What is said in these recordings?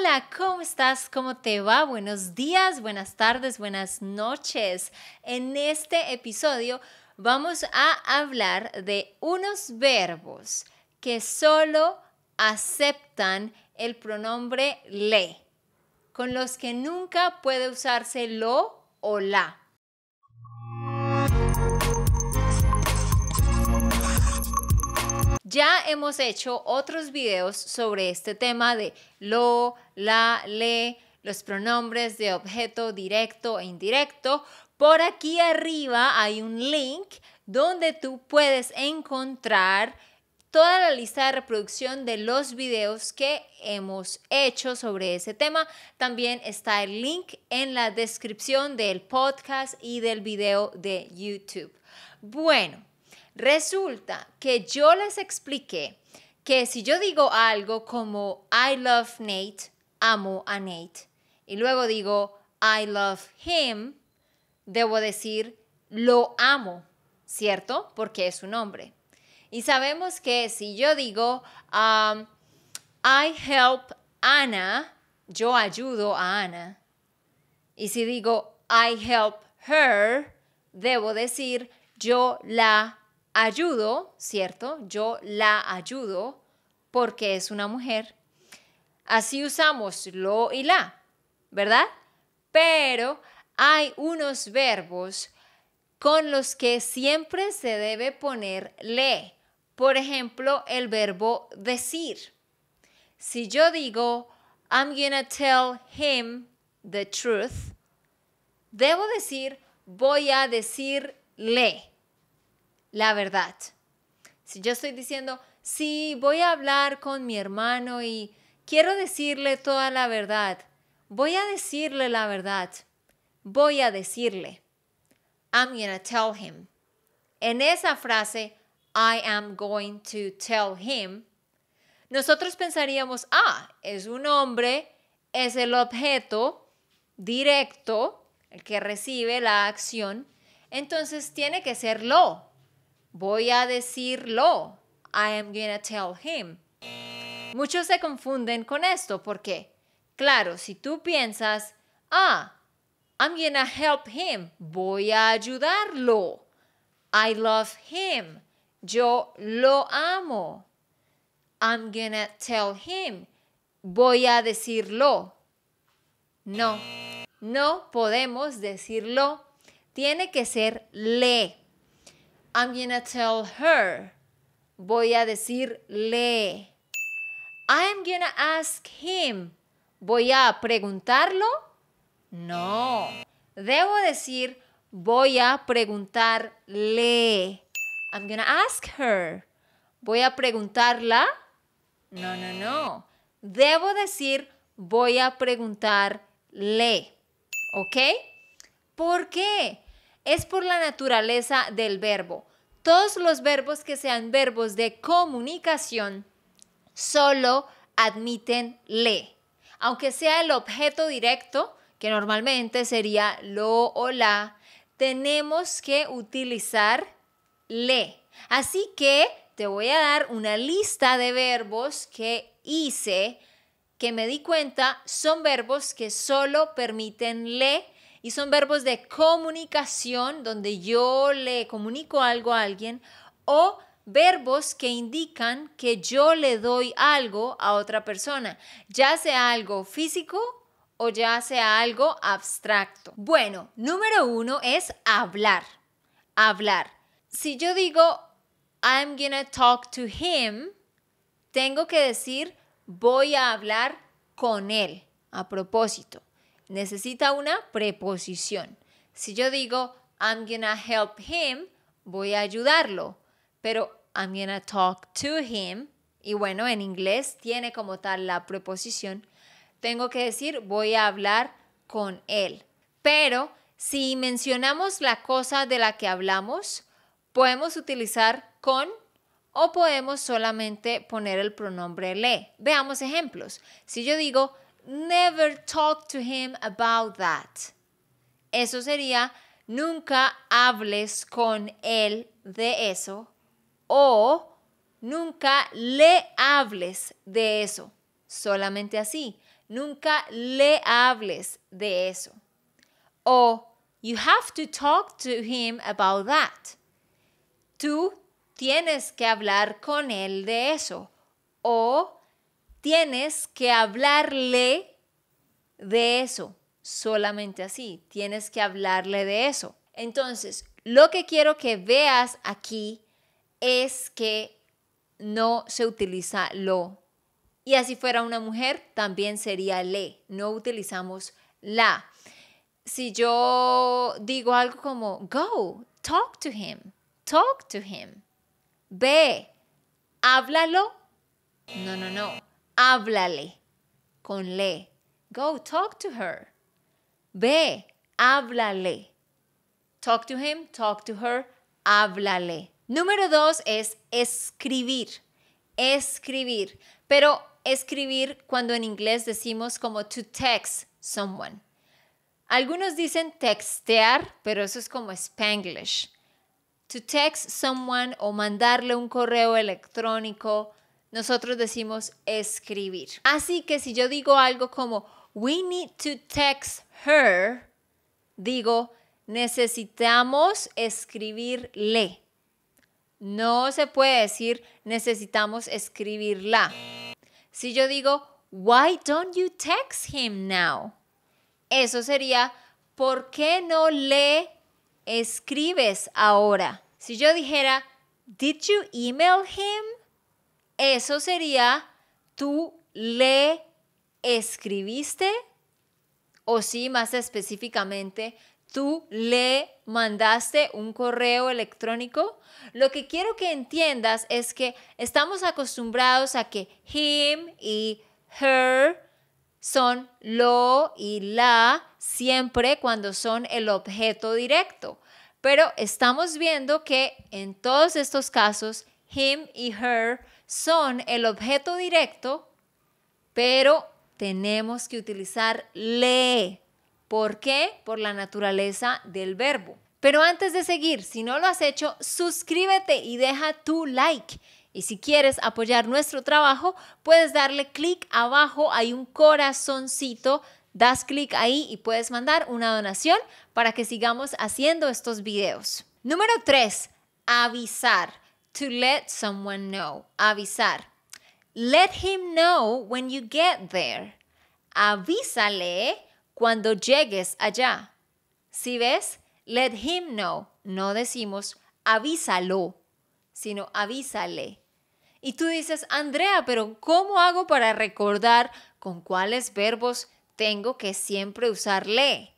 Hola, ¿cómo estás? ¿Cómo te va? Buenos días, buenas tardes, buenas noches. En este episodio vamos a hablar de unos verbos que solo aceptan el pronombre le, con los que nunca puede usarse lo o la. Ya hemos hecho otros videos sobre este tema de lo, la, le, los pronombres de objeto directo e indirecto. Por aquí arriba hay un link donde tú puedes encontrar toda la lista de reproducción de los videos que hemos hecho sobre ese tema. También está el link en la descripción del podcast y del video de YouTube. Bueno, Resulta que yo les expliqué que si yo digo algo como I love Nate, amo a Nate, y luego digo I love him, debo decir lo amo, ¿cierto? Porque es un nombre. Y sabemos que si yo digo um, I help Anna, yo ayudo a Ana. Y si digo I help her, debo decir yo la ayudo, ¿cierto? Yo la ayudo porque es una mujer. Así usamos lo y la, ¿verdad? Pero hay unos verbos con los que siempre se debe poner le. Por ejemplo, el verbo decir. Si yo digo, I'm gonna tell him the truth, debo decir, voy a decirle la verdad. Si yo estoy diciendo, sí, voy a hablar con mi hermano y quiero decirle toda la verdad, voy a decirle la verdad, voy a decirle. I'm to tell him. En esa frase, I am going to tell him, nosotros pensaríamos, ah, es un hombre, es el objeto directo, el que recibe la acción, entonces tiene que ser lo, Voy a decirlo. I am to tell him. Muchos se confunden con esto porque, claro, si tú piensas, ah, I'm going to help him. Voy a ayudarlo. I love him. Yo lo amo. I'm going to tell him. Voy a decirlo. No, no podemos decirlo. Tiene que ser le. I'm gonna tell her. Voy a decirle. I'm gonna ask him. Voy a preguntarlo. No. Debo decir voy a preguntarle. I'm gonna ask her. Voy a preguntarla. No, no, no. Debo decir voy a preguntarle. ¿Ok? ¿Por qué? es por la naturaleza del verbo. Todos los verbos que sean verbos de comunicación solo admiten le. Aunque sea el objeto directo, que normalmente sería lo o la, tenemos que utilizar le. Así que te voy a dar una lista de verbos que hice, que me di cuenta son verbos que solo permiten le y son verbos de comunicación, donde yo le comunico algo a alguien, o verbos que indican que yo le doy algo a otra persona, ya sea algo físico o ya sea algo abstracto. Bueno, número uno es hablar. Hablar. Si yo digo, I'm gonna talk to him, tengo que decir, voy a hablar con él, a propósito necesita una preposición. Si yo digo, I'm gonna help him, voy a ayudarlo. Pero I'm gonna talk to him. Y bueno, en inglés tiene como tal la preposición. Tengo que decir, voy a hablar con él. Pero si mencionamos la cosa de la que hablamos, podemos utilizar con o podemos solamente poner el pronombre le. Veamos ejemplos. Si yo digo, never talk to him about that. Eso sería, nunca hables con él de eso o nunca le hables de eso. Solamente así, nunca le hables de eso. O you have to talk to him about that. Tú tienes que hablar con él de eso. O tienes que hablarle de eso, solamente así, tienes que hablarle de eso. Entonces, lo que quiero que veas aquí es que no se utiliza lo. Y así fuera una mujer, también sería le. No utilizamos la. Si yo digo algo como, go, talk to him, talk to him. Ve, háblalo. No, no, no háblale con le. Go talk to her. Ve, háblale. Talk to him, talk to her, háblale. Número dos es escribir. Escribir. Pero escribir cuando en inglés decimos como to text someone. Algunos dicen textear, pero eso es como spanglish. To text someone o mandarle un correo electrónico nosotros decimos escribir. Así que si yo digo algo como we need to text her, digo necesitamos escribirle. No se puede decir necesitamos escribirla. Si yo digo why don't you text him now? Eso sería ¿por qué no le escribes ahora? Si yo dijera did you email him? Eso sería, tú le escribiste o sí, más específicamente, tú le mandaste un correo electrónico. Lo que quiero que entiendas es que estamos acostumbrados a que him y her son lo y la siempre cuando son el objeto directo. Pero estamos viendo que en todos estos casos, him y her son el objeto directo, pero tenemos que utilizar le. ¿Por qué? Por la naturaleza del verbo. Pero antes de seguir, si no lo has hecho, suscríbete y deja tu like. Y si quieres apoyar nuestro trabajo, puedes darle clic abajo, hay un corazoncito, das clic ahí y puedes mandar una donación para que sigamos haciendo estos videos. Número 3, avisar. To let someone know. Avisar. Let him know when you get there. Avísale cuando llegues allá. Si ves, let him know. No decimos avísalo, sino avísale. Y tú dices, Andrea, pero ¿cómo hago para recordar con cuáles verbos tengo que siempre usar le?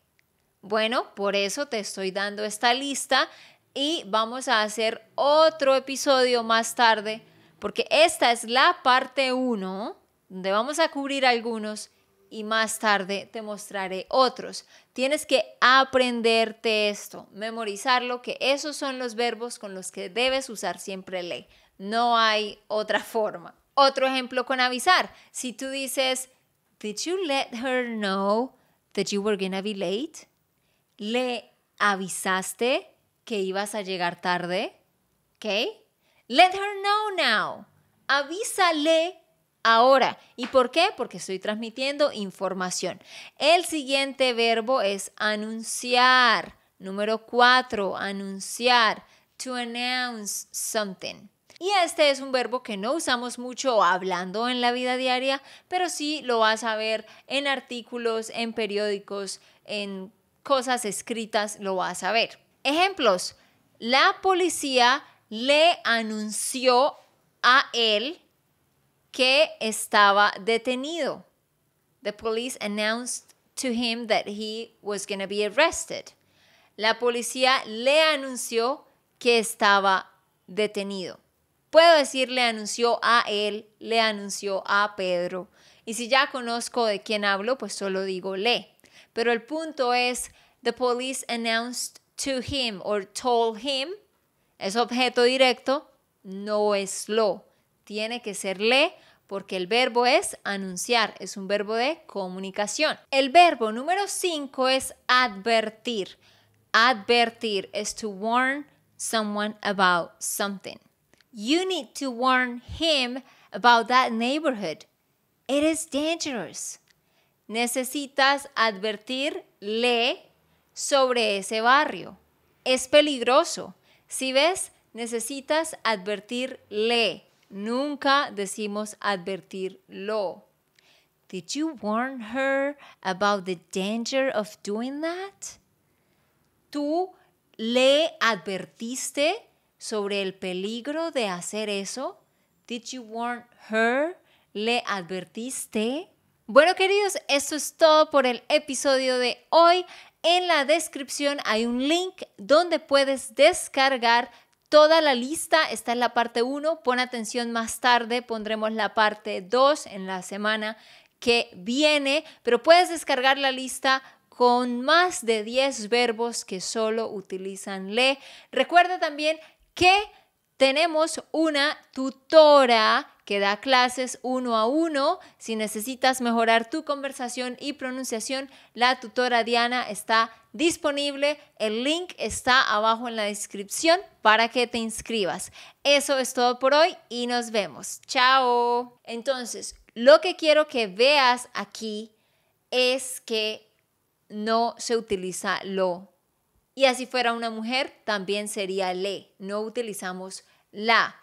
Bueno, por eso te estoy dando esta lista y vamos a hacer otro episodio más tarde porque esta es la parte 1 donde vamos a cubrir algunos y más tarde te mostraré otros. Tienes que aprenderte esto, memorizarlo, que esos son los verbos con los que debes usar siempre ley. No hay otra forma. Otro ejemplo con avisar. Si tú dices, Did you let her know that you were gonna be late? ¿Le avisaste? que ibas a llegar tarde, ¿ok? Let her know now. Avísale ahora. ¿Y por qué? Porque estoy transmitiendo información. El siguiente verbo es anunciar. Número cuatro, anunciar. To announce something. Y este es un verbo que no usamos mucho hablando en la vida diaria, pero sí lo vas a ver en artículos, en periódicos, en cosas escritas, lo vas a ver. Ejemplos, la policía le anunció a él que estaba detenido. The police announced to him that he was going to be arrested. La policía le anunció que estaba detenido. Puedo decir le anunció a él, le anunció a Pedro. Y si ya conozco de quién hablo, pues solo digo le. Pero el punto es, the police announced to him or told him es objeto directo, no es lo. Tiene que ser le porque el verbo es anunciar, es un verbo de comunicación. El verbo número 5 es advertir. Advertir es to warn someone about something. You need to warn him about that neighborhood. It is dangerous. Necesitas advertir le sobre ese barrio. Es peligroso. Si ves, necesitas advertirle. Nunca decimos advertirlo. Did you warn her about the danger of doing that? ¿Tú le advertiste sobre el peligro de hacer eso? Did you warn her? ¿Le advertiste? Bueno, queridos, esto es todo por el episodio de hoy. En la descripción hay un link donde puedes descargar toda la lista. Está en la parte 1. Pon atención más tarde, pondremos la parte 2 en la semana que viene, pero puedes descargar la lista con más de 10 verbos que solo utilizan le. Recuerda también que tenemos una tutora que da clases uno a uno. Si necesitas mejorar tu conversación y pronunciación, la tutora Diana está disponible. El link está abajo en la descripción para que te inscribas. Eso es todo por hoy y nos vemos. Chao. Entonces, lo que quiero que veas aquí es que no se utiliza lo y así fuera una mujer, también sería le. No utilizamos la.